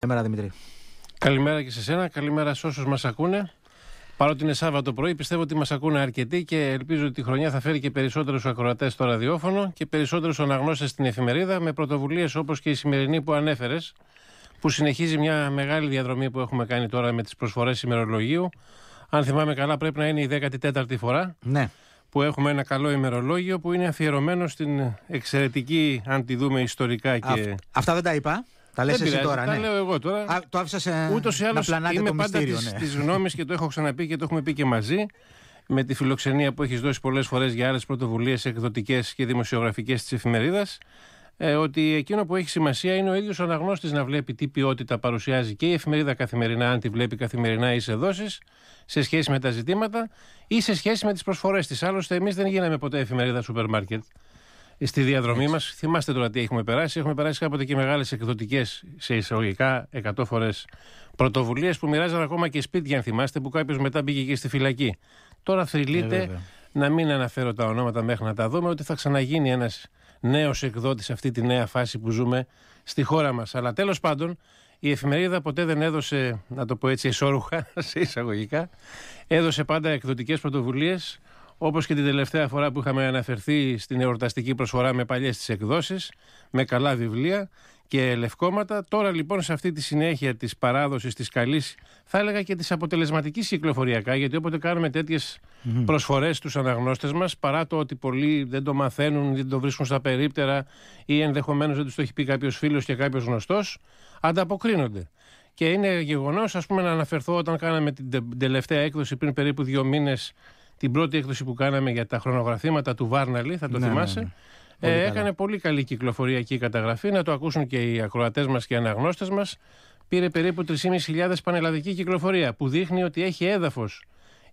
Καλημέρα Δημήτρη. Καλημέρα και σε σένα, καλημέρα σε όσους μας ακούνε. Παρότι είναι Σάββατο πρωί, πιστεύω ότι μας ακούνε αρκετοί και ελπίζω ότι η χρονιά θα φέρει και περισσότερους ακροατές στο ραδιόφωνο και περισσότερους αναγνώστες στην εφημερίδα με πρωτοβουλίες όπως και η σημερινή που ανέφερες, που συνεχίζει μια μεγάλη διαδρομή που έχουμε κάνει τώρα με τις προσφορές ημερολογίου. Αν θυμάμαι καλά, πρέπει να είναι η 14η φορά ναι. που έχουμε ένα καλό ημερολόγιο που είναι αφιερωμένο στην εξαιρετική, αν τη δούμε ιστορικά και. αυτά δεν τα είπα. Τα λες εσύ τώρα, τα ναι. λέω εγώ τώρα. Α, το άφησα σε Ούτως ή άλλως να είμαι πάντα μυστήριο. γνώμη ναι. γνώμες και το έχω ξαναπεί και το έχουμε πει και μαζί. Με τη φιλοξενία που έχεις δώσει πολλές φορές για άλλες πρωτοβουλίες εκδοτικές και δημοσιογραφικές της εφημερίδας, ε, ότι εκείνο που έχει σημασία είναι ο ίδιος ο αναγνώστης να βλέπει τι ποιότητα παρουσιάζει και η εφημερίδα καθημερινά, αν τη βλέπει καθημερινά ή σε δόσεις, σε σχέση με τα ζητήματα ή σε σχέση με τις προσφορές της. Άλλωστε, εμείς δεν γίναμε ποτέ εφημερίδα σούπερ μάρκετ στη διαδρομή μας. Θυμάστε τώρα τι έχουμε περάσει. Έχουμε περάσει κάποτε και μεγάλες εκδοτικές σε εισαγωγικά 100 φορές πρωτοβουλίες που μοιράζαν ακόμα και σπίτια, αν θυμάστε, που κάποιος μετά μπήκε και στη φυλακή. Τώρα θρυλείται, ε, να μην αναφέρω τα ονόματα μέχρι να τα δούμε, ότι θα ξαναγίνει ένας νέος εκδότης σε αυτή τη νέα φάση που ζούμε στη χώρα μας. Αλλά τέλος πάντων, η εφημερίδα ποτέ δεν έδωσε, να το πω έτσι, εσόρουχα σε εισαγωγικά. Έδωσε πάντα εκδοτικές πρωτοβουλίες όπως και την τελευταία φορά που είχαμε αναφερθεί στην εορταστική προσφορά με παλιές τις εκδόσεις, με καλά βιβλία και λευκόματα, τώρα λοιπόν σε αυτή τη συνέχεια της παράδοσης της καλής, θα έλεγα και της αποτελεσματικής κυκλοφοριακά, γιατί όποτε κάνουμε τέτοιες mm-hmm. προσφορές στους αναγνώστες μας, παρά το ότι πολλοί δεν το μαθαίνουν, δεν το βρίσκουν στα περίπτερα ή ενδεχομένως δεν τους το έχει πει κάποιος φίλος και κάποιος γνωστός, ανταποκρίνονται. Και είναι γεγονός, ας πούμε, να αναφερθώ όταν κάναμε την τελευταία έκδοση πριν περίπου δύο μήνες την πρώτη έκδοση που κάναμε για τα χρονογραφήματα του Βάρναλη, θα το ναι, ναι, θυμάσαι. Ναι, ναι. ε, έκανε πολύ καλή κυκλοφοριακή καταγραφή, να το ακούσουν και οι ακροατές μας και οι αναγνώστες μας. Πήρε περίπου 3.500 πανελλαδική κυκλοφορία, που δείχνει ότι έχει έδαφος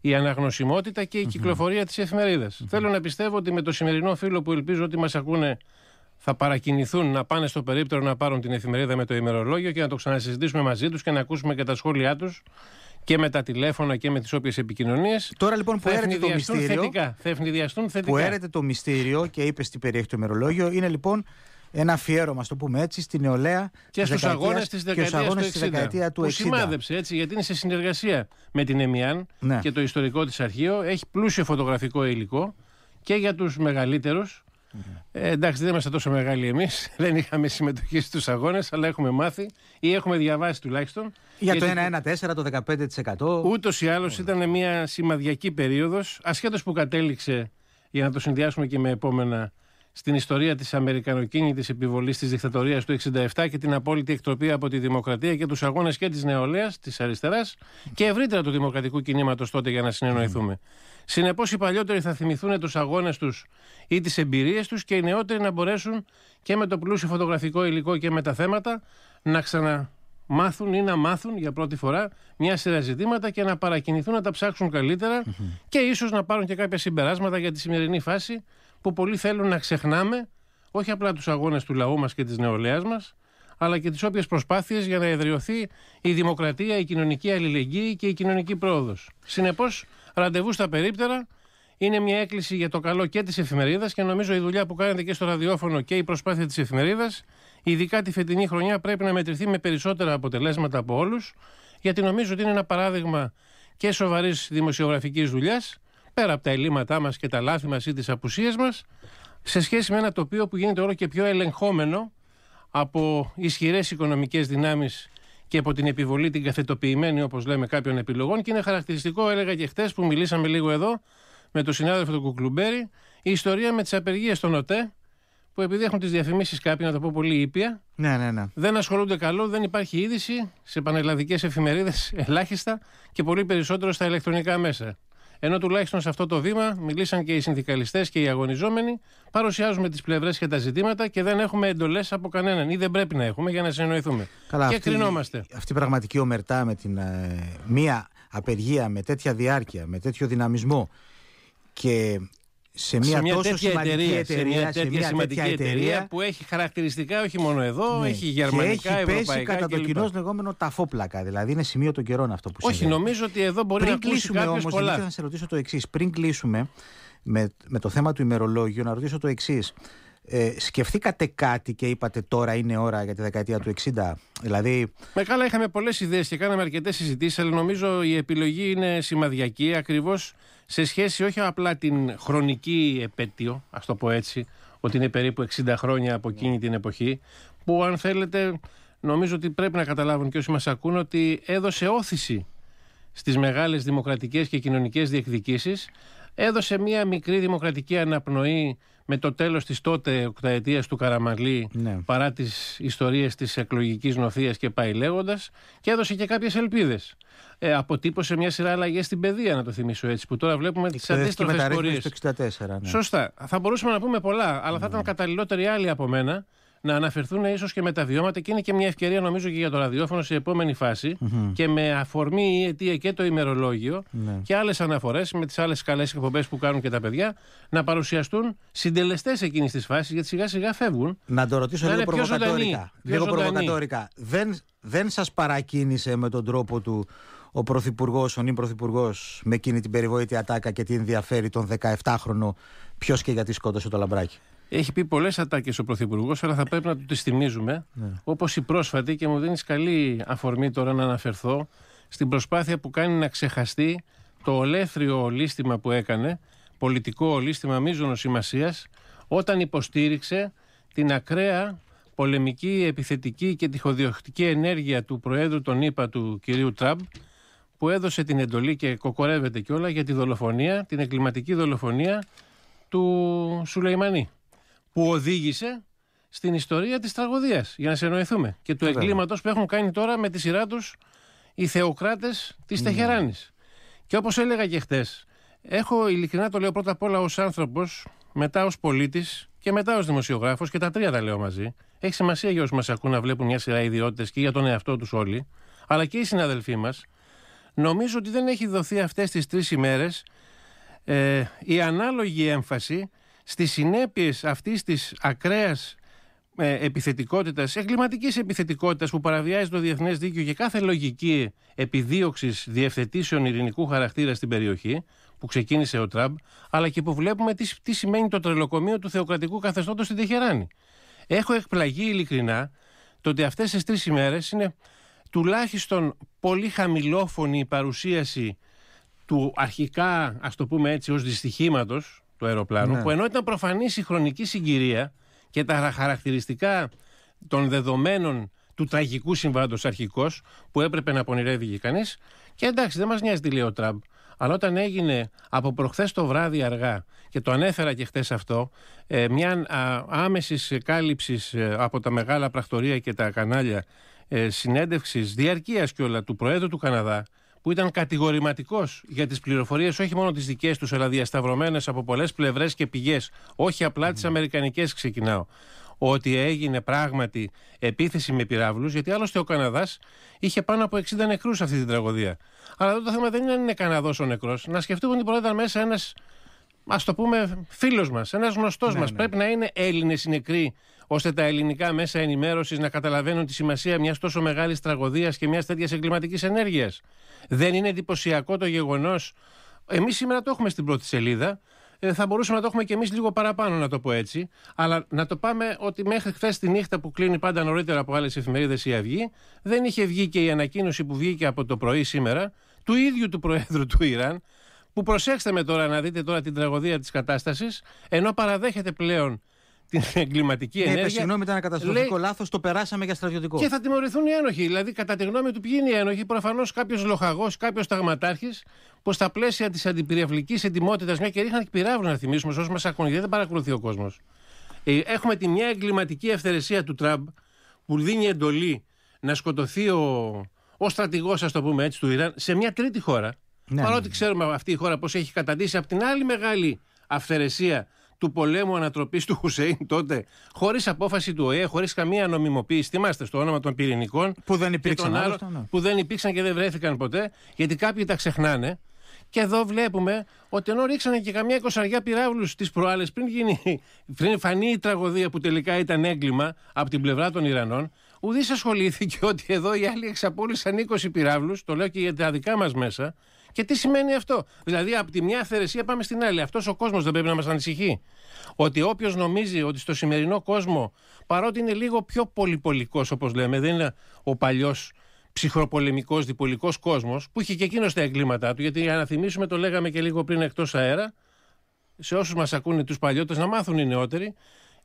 η αναγνωσιμότητα και η κυκλοφορία mm-hmm. της εφημερίδας. Θέλω να πιστεύω ότι με το σημερινό φίλο που ελπίζω ότι μας ακούνε θα παρακινηθούν να πάνε στο περίπτερο να πάρουν την εφημερίδα με το ημερολόγιο και να το ξανασυζητήσουμε μαζί τους και να ακούσουμε και τα σχόλιά τους και με τα τηλέφωνα και με τις όποιες επικοινωνίες. Τώρα λοιπόν που έρεται το μυστήριο. Θετικά, θα ευνηδιαστούν θετικά. Που έρεται το μυστήριο και είπε τι περιέχει το ημερολόγιο, είναι λοιπόν ένα αφιέρωμα, ας το πούμε έτσι, στην νεολαία και στου αγώνες της δεκαετία του 60. Που σημάδεψε έτσι, γιατί είναι σε συνεργασία με την ΕΜΙΑΝ ναι. και το ιστορικό της αρχείο. Έχει πλούσιο φωτογραφικό υλικό και για τους μεγαλύτερους ε, εντάξει, δεν είμαστε τόσο μεγάλοι εμείς. Δεν είχαμε συμμετοχή στους αγώνες, αλλά έχουμε μάθει ή έχουμε διαβάσει τουλάχιστον. Για το 1-1-4, το 15%. Ούτως ή ήταν μια σημαδιακή περίοδος, ασχέτως που κατέληξε, για να το συνδυάσουμε και με επόμενα, στην ιστορία της Αμερικανοκίνητης επιβολής της δικτατορίας του 67 και την απόλυτη εκτροπή από τη Δημοκρατία και τους αγώνες και της νεολαίας της αριστεράς και ευρύτερα του δημοκρατικού κινήματος τότε, για να συνεννοηθουμε Συνεπώς, οι παλιότεροι θα θυμηθούν τους αγώνες τους ή τις εμπειρίες τους και οι νεότεροι να μπορέσουν και με το πλούσιο φωτογραφικό υλικό και με τα θέματα να ξαναμάθουν ή να μάθουν για πρώτη φορά μια σειρά ζητήματα και να παρακινηθούν να τα ψάξουν και ίσως να πάρουν και κάποια συμπεράσματα για τη σημερινή φάση που πολλοί θέλουν να ξεχνάμε όχι απλά τους αγώνες του λαού μας και της νεολαίας μας, αλλά και τις όποιες προσπάθειες για να εδραιωθεί η δημοκρατία, η κοινωνική αλληλεγγύη και η κοινωνική πρόοδος. Συνεπώς, Ραντεβού στα περίπτερα είναι μια έκκληση για το καλό και της εφημερίδας και νομίζω η δουλειά που κάνετε και στο ραδιόφωνο και η προσπάθεια της εφημερίδας, ειδικά τη φετινή χρονιά, πρέπει να μετρηθεί με περισσότερα αποτελέσματα από όλους, γιατί νομίζω ότι είναι ένα παράδειγμα και σοβαρής δημοσιογραφικής δουλειάς, πέρα από τα ελλείμματά μας και τα λάθη μας ή τις απουσίες μας, σε σχέση με ένα τοπίο που γίνεται όλο και πιο ελεγχόμενο από ισχυρές οικονομικές δυνάμεις και από την επιβολή την καθετοποιημένη, όπως λέμε, κάποιων επιλογών. Και είναι χαρακτηριστικό, έλεγα και χθε που μιλήσαμε λίγο εδώ με τον συνάδελφο του Κουκλουμπέρι, η ιστορία με τις απεργίες των ΟΤΕ, που επειδή έχουν τις διαφημίσεις κάποιοι, να το πω πολύ ήπια, ναι, ναι, ναι. δεν ασχολούνται καλό, δεν υπάρχει είδηση σε πανελλαδικές εφημερίδες ελάχιστα και πολύ περισσότερο στα ηλεκτρονικά μέσα. Ενώ τουλάχιστον σε αυτό το βήμα μιλήσαν και οι συνδικαλιστές και οι αγωνιζόμενοι, παρουσιάζουμε τις πλευρές και τα ζητήματα και δεν έχουμε εντολές από κανέναν ή δεν πρέπει να έχουμε για να συνεννοηθούμε. Καλά, και αυτή, κρινόμαστε. Αυτή η πραγματική ομερτά με την ε, μία απεργία με τέτοια διάρκεια, με τέτοιο δυναμισμό και σε μια, τέτοια εταιρεία, εταιρεία, σημαντική εταιρεία, που έχει χαρακτηριστικά όχι μόνο εδώ, ναι. έχει γερμανικά, και έχει πέσει κατά το κοινό λεγόμενο ταφόπλακα. Δηλαδή είναι σημείο των καιρών αυτό που συμβαίνει. Όχι, νομίζω ότι εδώ μπορεί πριν να κλείσουμε όμω. Δηλαδή θα σε ρωτήσω το εξής. Πριν κλείσουμε με, με το θέμα του ημερολόγιου, να ρωτήσω το εξής. Ε, σκεφτήκατε κάτι και είπατε τώρα είναι ώρα για τη δεκαετία του 60. Δηλαδή... Με καλά είχαμε πολλές ιδέες και κάναμε αρκετές συζητήσεις, αλλά νομίζω η επιλογή είναι σημαδιακή ακριβώς σε σχέση όχι απλά την χρονική επέτειο, ας το πω έτσι, ότι είναι περίπου 60 χρόνια από εκείνη την εποχή, που αν θέλετε νομίζω ότι πρέπει να καταλάβουν και όσοι μας ακούν ότι έδωσε όθηση στις μεγάλες δημοκρατικές και κοινωνικές διεκδικήσεις, έδωσε μία μικρή δημοκρατική αναπνοή με το τέλος της τότε οκταετίας του Καραμαλή ναι. παρά τις ιστορίες της εκλογικής νοθείας και πάει λέγοντας, και έδωσε και κάποιες ελπίδες. Ε, αποτύπωσε μια σειρά αλλαγές στην παιδεία, να το θυμίσω έτσι, που τώρα βλέπουμε τις αντίστροφε πορείε. Ναι. Σωστά. Θα μπορούσαμε να πούμε πολλά, αλλά θα ήταν ναι. καταλληλότεροι άλλοι από μένα να αναφερθούν ίσως και με τα βιώματα και είναι και μια ευκαιρία νομίζω και για το ραδιόφωνο σε επόμενη και με αφορμή η αιτία και το ημερολογιο ναι. και άλλες αναφορές με τις άλλες καλές εκπομπές που κάνουν και τα παιδιά να παρουσιαστούν συντελεστές εκείνης της φάσης γιατί σιγά σιγά φεύγουν. Να το ρωτήσω λίγο προβοκατόρικα. Λίγο προβοκατόρικα. Δεν, δεν σας παρακίνησε με τον τρόπο του ο Πρωθυπουργός, ο νυν Πρωθυπουργός, με εκείνη την περιβόητη ατάκα και την ενδιαφέρει τον 17χρονο, ποιος και γιατί σκότωσε το λαμπράκι. Έχει πει πολλές ατάκες ο Πρωθυπουργός, αλλά θα πρέπει να του τις θυμίζουμε. Ναι. Όπως η πρόσφατη, και μου δίνεις καλή αφορμή τώρα να αναφερθώ στην προσπάθεια που κάνει να ξεχαστεί το ολέθριο ολίσθημα που έκανε, πολιτικό ολίσθημα μείζωνος σημασίας, όταν υποστήριξε την ακραία πολεμική, επιθετική και τυχοδιοχτική ενέργεια του Προέδρου των ΗΠΑ του κυρίου Τραμπ, που έδωσε την εντολή και κοκορεύεται κιόλα για τη δολοφονία, την εγκληματική δολοφονία του Σουλεϊμανή που οδήγησε στην ιστορία της τραγωδίας, για να σε εννοηθούμε, και του εγκλήματος που έχουν κάνει τώρα με τη σειρά τους οι θεοκράτες της mm. Τεχεράνης. Και όπως έλεγα και χτες, έχω ειλικρινά το λέω πρώτα απ' όλα ως άνθρωπος, μετά ως πολίτης και μετά ως δημοσιογράφος και τα τρία τα λέω μαζί. Έχει σημασία για όσους μας ακούν να βλέπουν μια σειρά ιδιότητες και για τον εαυτό τους όλοι, αλλά και οι συναδελφοί μας. Νομίζω ότι δεν έχει δοθεί αυτές τις τρεις ημέρες ε, η ανάλογη έμφαση στις συνέπειες αυτής της ακραίας επιθετικότητα, επιθετικότητας, εγκληματικής επιθετικότητας που παραβιάζει το διεθνές δίκαιο και κάθε λογική επιδίωξης διευθετήσεων ειρηνικού χαρακτήρα στην περιοχή που ξεκίνησε ο Τραμπ, αλλά και που βλέπουμε τι, τι σημαίνει το τρελοκομείο του θεοκρατικού καθεστώτος στην Τεχεράνη. Έχω εκπλαγεί ειλικρινά το ότι αυτές τις τρεις ημέρες είναι τουλάχιστον πολύ χαμηλόφωνη η παρουσίαση του αρχικά, ας το πούμε έτσι, ως δυστυχήματος του αεροπλάνου, ναι. που ενώ ήταν προφανής η χρονική συγκυρία και τα χαρακτηριστικά των δεδομένων του τραγικού συμβάντος αρχικός που έπρεπε να πονηρεύει κανείς και εντάξει δεν μας νοιάζει τι λέει ο Τραμπ αλλά όταν έγινε από προχθές το βράδυ αργά και το ανέφερα και χτες αυτό ε, μια άμεσης κάλυψης ε, από τα μεγάλα πρακτορία και τα κανάλια ε, συνέντευξης διαρκείας και όλα του Προέδρου του Καναδά που ήταν κατηγορηματικός για τις πληροφορίες, όχι μόνο τις δικές τους, αλλά διασταυρωμένες από πολλές πλευρές και πηγές, όχι απλά τις Αμερικανικές, ξεκινάω. Ότι έγινε πράγματι επίθεση με πυράβλους, γιατί άλλωστε ο Καναδάς είχε πάνω από 60 νεκρού αυτή την τραγωδία. Αλλά εδώ το θέμα δεν είναι αν είναι Καναδός ο νεκρός. Να σκεφτούμε ότι μπορεί να ήταν μέσα ένας, ας το πούμε, φίλος μας, ένας γνωστός ναι, μας. Ναι. Πρέπει να είναι Έλληνες οι νεκροί ώστε τα ελληνικά μέσα ενημέρωσης να καταλαβαίνουν τη σημασία μιας τόσο μεγάλης τραγωδίας και μιας τέτοιας εγκληματικής ενέργειας. Δεν είναι εντυπωσιακό το γεγονός. Εμείς σήμερα το έχουμε στην πρώτη σελίδα. Ε, θα μπορούσαμε να το έχουμε και εμείς λίγο παραπάνω, να το πω έτσι. Αλλά να το πάμε ότι μέχρι χθες τη νύχτα που κλείνει πάντα νωρίτερα από άλλες εφημερίδες η Αυγή, δεν είχε βγει και η ανακοίνωση που βγήκε από το πρωί σήμερα του ίδιου του Προέδρου του Ιράν, που προσέξτε με τώρα να δείτε τώρα την τραγωδία της κατάστασης, ενώ παραδέχεται πλέον την εγκληματική ναι, ενέργεια. Ναι, συγγνώμη, ήταν ένα καταστροφικό λάθος, το περάσαμε για στρατιωτικό. Και θα τιμωρηθούν οι ένοχοι. Δηλαδή, κατά τη γνώμη του, ποιοι είναι οι ένοχοι, προφανώς κάποιος λοχαγός, κάποιος ταγματάρχης, που στα πλαίσια της αντιπυραυλική ετοιμότητας, μια και ρίχναν πυράβλου να θυμίσουμε, όσους μας δεν παρακολουθεί ο κόσμος. Ε, έχουμε τη μια εγκληματική ευθερεσία του Τραμπ που δίνει εντολή να σκοτωθεί ο, ο στρατηγός, ας το πούμε έτσι, του Ιράν σε μια τρίτη χώρα. Ναι, Παρότι ναι, ναι. ξέρουμε αυτή η χώρα πώς έχει καταντήσει, από την άλλη μεγάλη αυθαιρεσία του πολέμου ανατροπής του Χουσέιν τότε, χωρίς απόφαση του ΟΕΕ, χωρίς καμία νομιμοποίηση. Θυμάστε στο όνομα των πυρηνικών. Που δεν υπήρξαν. Και Που δεν υπήρξαν και δεν βρέθηκαν ποτέ, γιατί κάποιοι τα ξεχνάνε. Και εδώ βλέπουμε ότι ενώ ρίξανε και καμιά εικοσαριά πυράβλους τι προάλλες πριν, γίνει, πριν φανεί η τραγωδία που τελικά ήταν έγκλημα από την πλευρά των Ιρανών, ουδής ασχολήθηκε ότι εδώ οι άλλοι εξαπόλυσαν 20 πυράβλους, το λέω και για τα δικά μας μέσα, και τι σημαίνει αυτό. Δηλαδή, από τη μια θερεσία πάμε στην άλλη. Αυτός ο κόσμος δεν πρέπει να μας ανησυχεί. Ότι όποιος νομίζει ότι στο σημερινό κόσμο, παρότι είναι λίγο πιο πολυπολικός, όπως λέμε, δεν είναι ο παλιός ψυχροπολεμικός διπολικός κόσμος, που είχε και εκείνος τα εγκλήματά του, γιατί για να θυμίσουμε, το λέγαμε και λίγο πριν εκτός αέρα, σε όσους μας ακούνε τους παλιότερου, να μάθουν οι νεότεροι,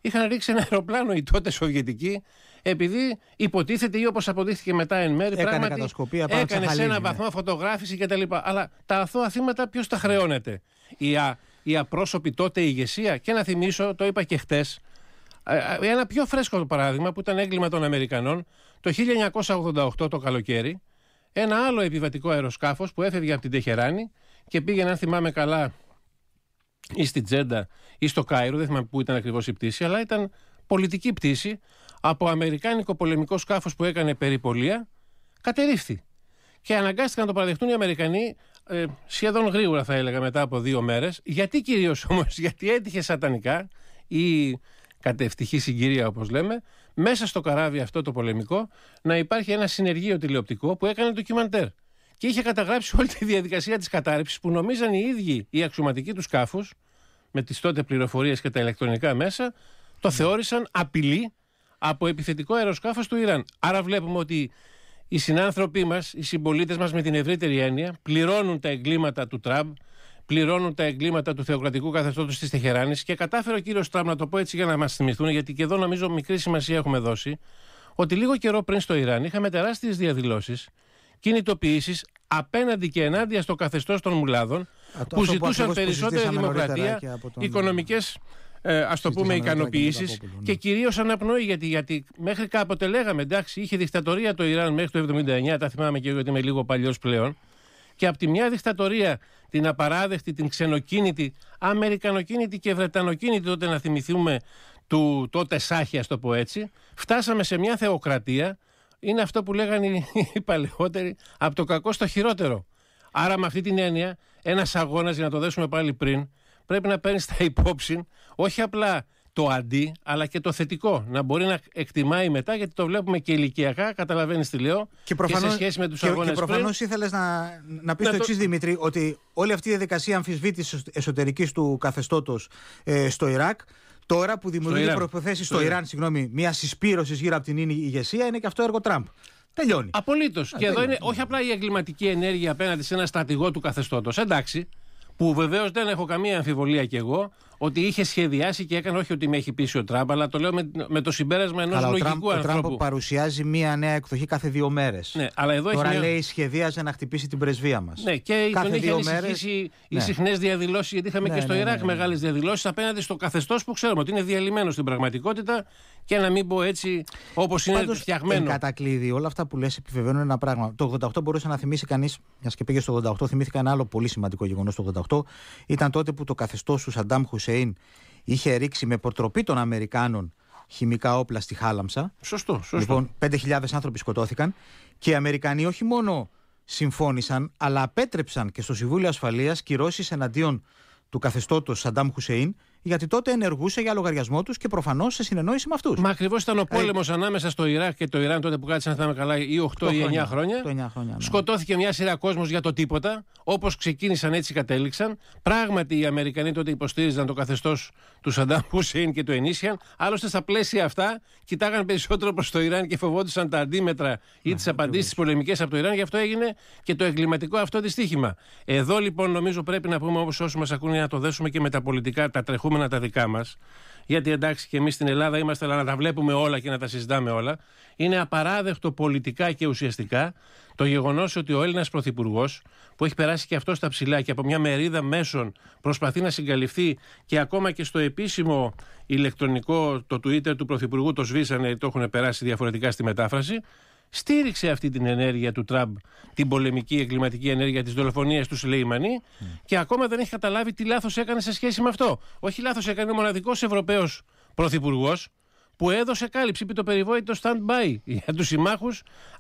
είχαν ρίξει ένα αεροπλάνο οι τότε Σοβιετικοί, επειδή υποτίθεται ή όπως αποδείχθηκε μετά εν μέρη. Έκανε πράγματι, πάνω Έκανε σε έναν ναι. βαθμό φωτογράφηση κτλ. Αλλά τα αθώα θύματα ποιος τα χρεώνεται. Η, α, η απρόσωπη τότε ηγεσία. Και να θυμίσω, το είπα και χτες, ε, ε, ένα πιο φρέσκο παράδειγμα που ήταν έγκλημα των Αμερικανών το 1988 το καλοκαίρι. Ένα άλλο επιβατικό αεροσκάφος που έφευγε από την Τεχεράνη και πήγαινε, αν θυμάμαι καλά, ή στην Τζέντα ή στο Κάιρο, δεν θυμάμαι πού ήταν ακριβώς η πτήση, αλλά ήταν πολιτική πτήση από αμερικάνικο πολεμικό σκάφος που ηταν ακριβώ, η πτηση αλλα ηταν περιπολία, σκάφο που εκανε περιπολια κατερρυφθη Και αναγκάστηκαν να το παραδεχτούν οι Αμερικανοί ε, σχεδόν γρήγορα, θα έλεγα, μετά από δύο μέρες. Γιατί κυρίως όμως, γιατί έτυχε σατανικά ή κατευτυχή συγκυρία, όπως λέμε, μέσα στο καράβι αυτό το πολεμικό να υπάρχει ένα συνεργείο τηλεοπτικό που έκανε ντοκιμαντέρ και είχε καταγράψει όλη τη διαδικασία της κατάρρευσης που νομίζαν οι ίδιοι οι αξιωματικοί του σκάφους, με τις τότε πληροφορίες και τα ηλεκτρονικά μέσα, το ναι. θεώρησαν απειλή από επιθετικό αεροσκάφος του Ιράν. Άρα βλέπουμε ότι οι συνάνθρωποι μας, οι συμπολίτες μας με την ευρύτερη έννοια, πληρώνουν τα εγκλήματα του Τραμπ, πληρώνουν τα εγκλήματα του θεοκρατικού καθεστώτος της Τεχεράνης και κατάφερε ο κύριος Τραμπ να το πω έτσι για να μας θυμηθούν, γιατί και εδώ νομίζω μικρή σημασία έχουμε δώσει, ότι λίγο καιρό πριν στο Ιράν είχαμε τεράστιες διαδηλώσεις κινητοποιήσεις απέναντι και ενάντια στο καθεστώς των μουλάδων που ζητούσαν περισσότερη δημοκρατία, τον... οικονομικές ε, ας το πούμε, ικανοποιήσει και ναι. κυρίως αναπνοή. Γιατί, γιατί μέχρι κάποτε λέγαμε, εντάξει, είχε δικτατορία το Ιράν μέχρι το 79, τα θυμάμαι και εγώ γιατί είμαι λίγο παλιός πλέον. Και από τη μια δικτατορία, την απαράδεκτη, την ξενοκίνητη, αμερικανοκίνητη και βρετανοκίνητη, τότε να θυμηθούμε του τότε ας το πω έτσι, φτάσαμε σε μια θεοκρατία είναι αυτό που λέγανε οι παλαιότεροι από το κακό στο χειρότερο. Άρα, με αυτή την έννοια, ένας αγώνας, για να το δέσουμε πάλι πριν, πρέπει να παίρνεις τα υπόψη όχι απλά το αντί, αλλά και το θετικό. Να μπορεί να εκτιμάει μετά, γιατί το βλέπουμε και ηλικιακά, καταλαβαίνεις τι λέω. Και, προφανώς, σε σχέση με τους αγώνε. Και, και προφανώς ήθελες να, να πεις το εξής, Δημήτρη, ότι όλη αυτή η διαδικασία αμφισβήτησης εσωτερικής του καθεστώτος ε, στο Ιράκ Τώρα που δημιουργεί προποθέσει στο, Ιράν, συγγνώμη, μια συσπήρωση γύρω από την ηγεσία είναι και αυτό έργο Τραμπ. Τελειώνει. Απολύτως. Και εδώ είναι όχι απλά η εγκληματική ενέργεια απέναντι σε ένα στρατηγό του καθεστώτος. Εντάξει, που βεβαίως δεν έχω καμία αμφιβολία κι εγώ ότι είχε σχεδιάσει και έκανε, όχι ότι με έχει πείσει ο Τραμπ, αλλά το λέω με, με το συμπέρασμα ενός λογικού Τραμπ, ανθρώπου. Ο Τραμπ παρουσιάζει μία νέα εκδοχή κάθε δύο μέρες. Ναι, αλλά εδώ Τώρα έχει... λέει σχεδίαζε να χτυπήσει την πρεσβεία μας. Ναι, και κάθε τον είχε ανησυχήσει ναι. οι συχνές διαδηλώσεις, γιατί είχαμε ναι, και στο ναι, ναι Ιράκ ναι, ναι. μεγάλες διαδηλώσεις απέναντι στο καθεστώς που ξέρουμε ότι είναι διαλυμένο στην πραγματικότητα και να μην πω έτσι όπως είναι Πάντως, φτιαγμένο. Κατακλείδη, όλα αυτά που λες επιβεβαιώνουν ένα πράγμα. Το 88 μπορούσε να θυμίσει κανείς, μιας και πήγε στο 88, θυμήθηκα ένα άλλο πολύ σημαντικό γεγονός το 88. Ήταν τότε που το καθεστώς του Σαντάμ Χουσέιν είχε ρίξει με προτροπή των Αμερικάνων χημικά όπλα στη Χάλαμσα. Σωστό, σωστό. Λοιπόν, 5.000 άνθρωποι σκοτώθηκαν και οι Αμερικανοί όχι μόνο συμφώνησαν, αλλά απέτρεψαν και στο Συμβούλιο Ασφαλείας κυρώσεις εναντίον του καθεστώτος Σαντάμ Χουσέιν, γιατί τότε ενεργούσε για λογαριασμό τους και προφανώς σε συνεννόηση με αυτούς. Μα ακριβώς ήταν ο πόλεμο ε... ανάμεσα στο Ιράκ και το Ιράν τότε που κάτσε, αν θυμάμαι καλά, ή 8 ή 9 χρόνια. χρόνια ναι. Σκοτώθηκε μια σειρά κόσμος για το τίποτα. Όπως ξεκίνησαν, έτσι κατέληξαν. Πράγματι, οι Αμερικανοί τότε υποστήριζαν το καθεστώς του Σαντάμ Χουσέιν και του Ενίσιαν. Άλλωστε, στα πλαίσια αυτά, κοιτάγαν περισσότερο προς το Ιράν και φοβόντουσαν τα αντίμετρα ή τις απαντήσεις τη πολεμικές από το Ιράν. Γι' αυτό έγινε και το εγκληματικό αυτό δυστύχημα. Εδώ λοιπόν, νομίζω πρέπει να πούμε όπως όσοι μας ακούνε να το δέσουμε και με τα πολιτικά, τα τρεχούμενα να τα δικά μας, γιατί εντάξει και εμείς στην Ελλάδα είμαστε, αλλά να τα βλέπουμε όλα και να τα συζητάμε όλα, είναι απαράδεκτο πολιτικά και ουσιαστικά το γεγονός ότι ο Έλληνας Πρωθυπουργός, που έχει περάσει και αυτό στα ψηλά και από μια μερίδα μέσων προσπαθεί να συγκαλυφθεί και ακόμα και στο επίσημο ηλεκτρονικό το Twitter του Πρωθυπουργού το σβήσανε, το έχουν περάσει διαφορετικά στη μετάφραση, στήριξε αυτή την ενέργεια του Τραμπ, την πολεμική εγκληματική ενέργεια της δολοφονίας του Σλέιμανι και ακόμα δεν έχει καταλάβει τι λάθος έκανε σε σχέση με αυτό. Όχι λάθος έκανε ο μοναδικός Ευρωπαίος Πρωθυπουργός που έδωσε κάλυψη, είπε το περιβόητο stand-by για τους συμμάχους.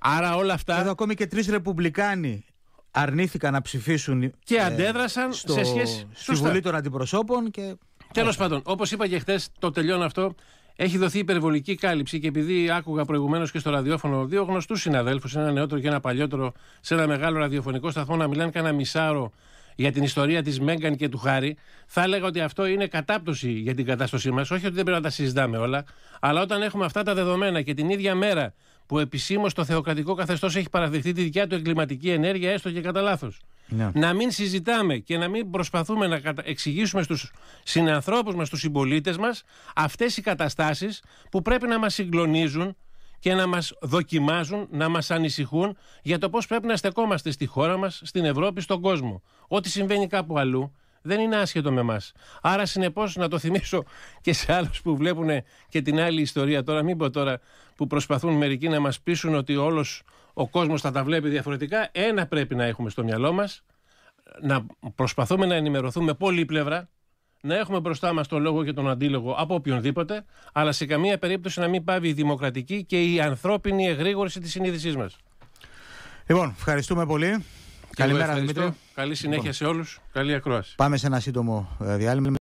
Άρα όλα αυτά. Εδώ ακόμη και τρεις Ρεπουμπλικάνοι αρνήθηκαν να ψηφίσουν ε, και αντέδρασαν σε σχέση. Στη Βουλή των Αντιπροσώπων και. Τέλος πάντων, όπως είπα και χθες, το τελειώνω αυτό. Έχει δοθεί υπερβολική κάλυψη και επειδή άκουγα προηγουμένως και στο ραδιόφωνο δύο γνωστούς συναδέλφους, ένα νεότερο και ένα παλιότερο, σε ένα μεγάλο ραδιοφωνικό σταθμό να μιλάνε κανένα μισάρο για την ιστορία της Μέγκαν και του Χάρη, θα έλεγα ότι αυτό είναι κατάπτωση για την κατάστασή μας. Όχι ότι δεν πρέπει να τα συζητάμε όλα, αλλά όταν έχουμε αυτά τα δεδομένα και την ίδια μέρα που επισήμως το θεοκρατικό καθεστώς έχει παραδεχτεί τη δικιά του εγκληματική ενέργεια, έστω και κατά λάθος. Ναι. Να μην συζητάμε και να μην προσπαθούμε να εξηγήσουμε στους συνανθρώπους μας, στους συμπολίτες μας αυτές οι καταστάσεις που πρέπει να μας συγκλονίζουν και να μας δοκιμάζουν, να μας ανησυχούν για το πώς πρέπει να στεκόμαστε στη χώρα μας, στην Ευρώπη, στον κόσμο. Ό,τι συμβαίνει κάπου αλλού δεν είναι άσχετο με μας Άρα, συνεπώς, να το θυμίσω και σε άλλους που βλέπουν και την άλλη ιστορία τώρα, μην πω τώρα που προσπαθούν μερικοί να μας πείσουν ότι όλος, ο κόσμος θα τα βλέπει διαφορετικά. Ένα πρέπει να έχουμε στο μυαλό μας, να προσπαθούμε να ενημερωθούμε πλευρά, να έχουμε μπροστά μας τον λόγο και τον αντίλογο από οποιονδήποτε, αλλά σε καμία περίπτωση να μην πάβει η δημοκρατική και η ανθρώπινη εγρήγορση της συνείδησής μας. Λοιπόν, ευχαριστούμε πολύ. Καλημέρα, Δημήτρη. Καλή συνέχεια λοιπόν. σε όλους. Καλή ακρόαση. Πάμε σε ένα σύντομο ε, διάλειμμα.